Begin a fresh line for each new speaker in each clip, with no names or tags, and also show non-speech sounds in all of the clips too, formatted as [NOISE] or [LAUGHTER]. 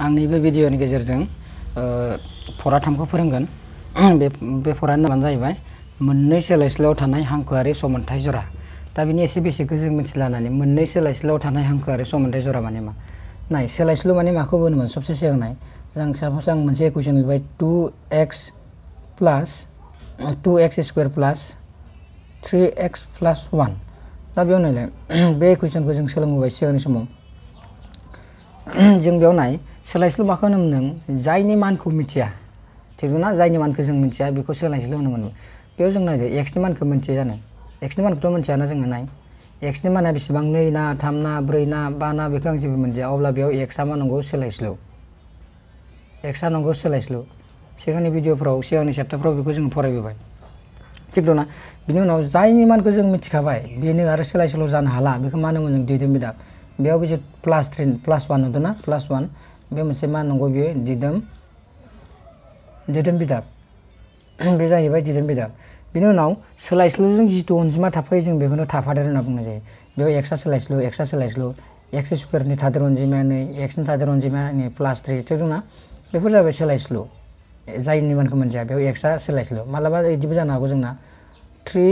आंनि बे भिडिअनि गेजेरजों फरा थामखौ फोरोंगोन [CLEARS THROAT] बे बे फरानि नामानो जाहैबाय मोननै सोलायस्ल'आव थानाय हांखोआरि समन्थाय जरा दा बेनि एसे बेसेखौ जों मिथिला मोननै सोलायस्ल'आव थानाय हांखोआरि समन्थाय जरा माने मा नाय सोलायस्लु माने माखौ होनोमोन सबसे सिगां नाय जों साप'ज आं मोनसे इकुवेसन लिरबाय two X plus two X square plus three X plus one दा बेयाव नायलाय [CLEARS THROAT] बे इकुवेसनखौ जों सोलोंबोबाय सिगांनि समाव [CLEARS THROAT] जों बेयाव नाय सोलायस्लु माखौ होनो मोनदों जायनि मानखौ मिथिया थिगना जायनि मानखौ जों मिथिया बेखौ सोलायस्लु होनो मोनबाय बेयाव जों नायदो एक्सनि मानखौ मिथियो जानो एक्सनि मानखौथ' मिथियाना जोङो नाय एक्सनि माना बेसेबां नै ना थाम ना ब्रै ना बा ना बेखौ आं जेबो मोनथिया अब्ला बेयाव एक्सआ मा नंगौ सोलायस्लु एक्सआ नंगौ सोलायस्लु सिगांनि भिडिअफ्राव सिगांनि सेप्टारफ्राव बेखौ जों फरायबोबाय थिग दंना बिनि उनाव जायनि मानखौ जों मिथिखाबाय बेनो आरो सोलायस्लु जानो हाला बेखौ मा होनोमोन जों दैदेन बिदाब बेयाव बेसे प्लास थ्रि प्लास वान नुदों ना प्लास वान बे मोनसे मा नंगौ बियो दिदोम दिदोम बिदाब बे जाहैबाय दिदोम बिदाब बिनि उनाव सोलायस्लुजों जिथु अनजिमा थाफायो जों बेखौनो थाफादेर होनना बुंनाय जायो बेयाव एक्सट्रा सोलायस्लु एक्सट्रा सोलायस्लु एक्स स्कुवेरनि थादेर अनजिमायानो एक्सनि थादेर अनजिमायानो प्लास थ्री थिग दंना बेफोर जाबाय सोलायस्लु जायनि मानखौ मोनजाया बेयाव एक्सआ सोलायस्लु मालाबा बिदिबो जानो हागौ जोंना थ्रि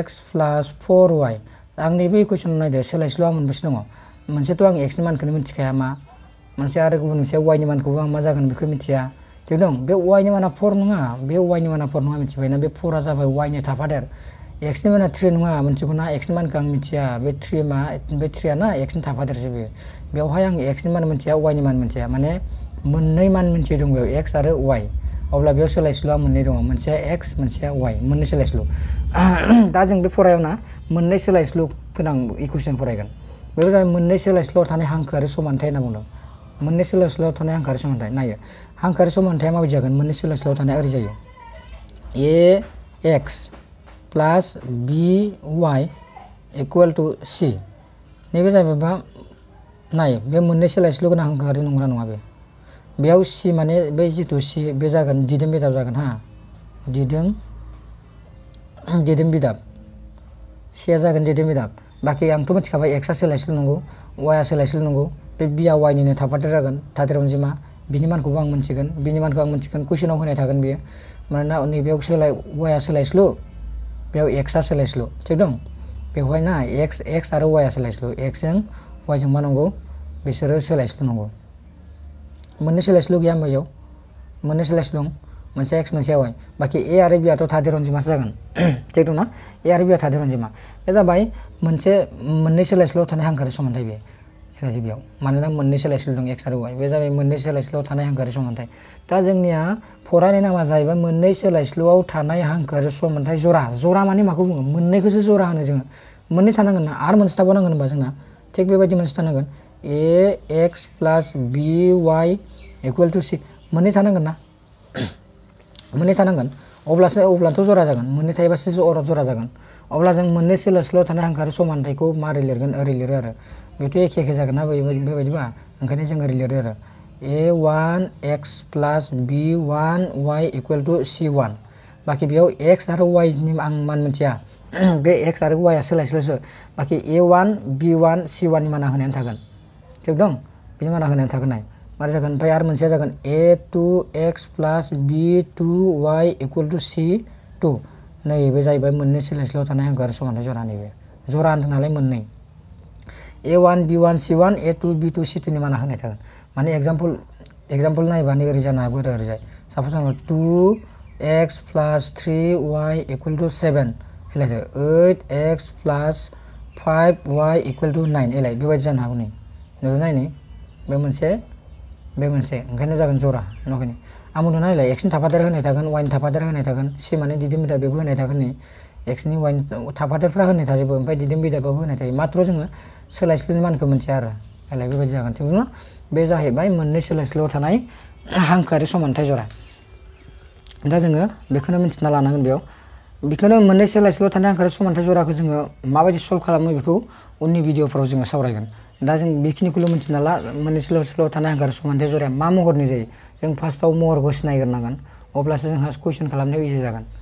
एक्स प्लास फर वाइ आं नैबे इकुवेसनाव नायदो सोलायस्लुआ मोनबेसे दङ मोनसेथ' आं एक्सनि मानखौनो मिन्थिखाया मा मोनसे आरो गुबुन मोनसे वाइनि मानखौबो आं मा जागोन बेखौ मिथिया थिग दं बे वाइनि माना फर नङा बे वाइनि माना फर नङा मिथिबायना बे फरा जाबाय वाइनि थाफादेर एक्सनि माना थ्रि नङा मोनसेखौ ना एक्सनि मानखौ आं मिथिया बे थ्रि मा बे थ्रिया ना एक्सनि थाफादेरसो बेयो बेवहाय आं एक्सनि मान मोनथिया वाइनि मान मोनथिया माने मोननै मान मोनसे दं बेयाव एक्स आरो वाइ अब्ला बेयाव सोलायस्लुआ मोननै दङ मोनसेया एक्स मोनसेया वाइ मोननै सोलायस्लु दा जों बे फरायाव ना मोननै सोलायस्लु गोनां इकुवेसन फरायगोन बेयाव जाबाय मोननै सोलायस्लुआव थानाय हांखो आरो समानथाय होनना बुंदों मोननै सोलाय थानाय हांखोआरि समानथाय नायो हांखोआरि समानथाया माबायदि जागोन मोननै सोलाय थानाय ओरै जायो A X plus B Y equal to C नैबे जाहैबाय मा नाय बे मोननै सोलाय गोनां हांखोआरि नंगौना नङा बे बेयाव सि माने बे जिथु सि बे जागोन दिदोम बिदाब जागोन हा दिदोम दिदोम बिदाब सिया जागोन दिदोम बिदाब बाकी आंथ' तो मिथिखाबाय एक्सआ सोलायस्लुनांगौ वाइआ सोलायस्लुनांगौ बे बिया वाइनिनो थाफादेर जागोन थादेर अनजिमा बिनि मानखौबो आं मोनथिगोन बिनि मानखौ आं मोनथिगोन कुइसनाव होनाय थागोन बियो मानोना नैबेयाव सोलाय वाइआ सोलायस्लु बेयाव एक्सआ सोलायस्लु थिग दं बेवहाय एक्स एक्स आरो वाइआ सोलायस्लु एक्सजों वाइजों मा नांगौ बिसोरो सोलायस्लुनांगौ मोननै सोलायस्लु गैया होमबा बेयाव मोननै सोलायस्लु दं मोनसे एक्स मोनसे वाइ बाकी ए आरो बियाथ' थादेर अनजिमासो जागोन [CLEARS THROAT] थिग दंना ए आरो बिया थादेर अनजिमा बे मोनसे मोननै सोलाय सोल' थानाय हांखोआरि समानथाय बे इंराजि बेयाव मानोना मोननै सोलाय दं एक्स आरो वाइ बे जाबाय मोननै सोलाय सोल' थानाय हांखोआरि समानथाय दा जोंनिया फरानि नामा जाहैबाय मोननै सोलाय थानाय हांखोआरि समानथाय जरा जरा माने माखौ बुङो मोननैखौसो जरा होनो जोङो मोननै थानांगोन ना आरो मोनसे थाबावनांगोन होनबा जोंना थिग बेबायदि मोनसे थानांगोन A X plus B Y equal to C मोननै थानांगोन ना मोननै थानांगोन अब्लासो अब्लाथ' जरा जागोन मोननै थायोबासो जरा जरा जागोन अब्ला जों मोननै सोलो स्ल' थानाय हांखो समानथायखौ मारै लिरगोन ओरै लिरो आरो बेथ' एखे एखे जागोन ना बेबायदिबा ओंखायनो जों ओरै लिरो आरो A one X plus B one Y equal to C one बाखि बेयाव एक्स आरो वाइनि आं मान मोनथिया बे एक्स आरो वाइआ सोलाय सोलायसो बाखि ए वान बि वान सि वाननि माना होनायानो थागोन थिग दं बेनि माना होनायानो थागोन नाय मारा जगह भाई आर मनसे जगह A two X plus B two Y equal to C two नहीं वे जाइए भाई मन्ने से लेस लो तो नहीं घर सोमने जोरा नहीं वे जोरा अंत नाले मन्ने A one B one C one A two B two C two नहीं माना है नहीं था माने एग्जांपल एग्जांपल नहीं बनी कर जाना है कोई कर जाए सपोज़ हम two X plus three Y equal to seven � बे मोनसे ओंखायनो जागोन जरा न'खिनि आमुनो नायलाय एक्सनि थाफादेर होनाय थागोन वाइन थाफादेर होनाय थागोन सिमाने दिदोम बिदा बेबो होनाय थागोन नै एक्सनि वाइन थाफादेरफ्रा होनाय थाजोबो ओमफ्राय दिदोम बिदाबाबो होनाय थायो मात्र' जोङो सोलायस्लुनि मानखौ मोनथिया आरो नायलाय बेबायदि जागोन थेवबो बे जाहैबाय मोननै सोलायस्लुआव थानाय हांखोआरि समानथाय जरा दा जोङो बेखौनो मिन्थिना लानांगोन बेयाव बेखौनो मोननै सोलायस्लुआव थानाय हांखोआरि समानथाय जराखौ जोङो माबायदि सल्भ खालामो बेखौ उननि भिडिअफोराव जोङो सावरायगोन दा जों बेखिनिखौल' मिथिनाला माने स्ल' स्ल' थानो हांगार समान जराया मा महरनि जायो जों फार्स्टआव महरखौ सिनायग्रोनांगोन अब्लासो जोंहा कुइसन खालामनायाव इजि जागोन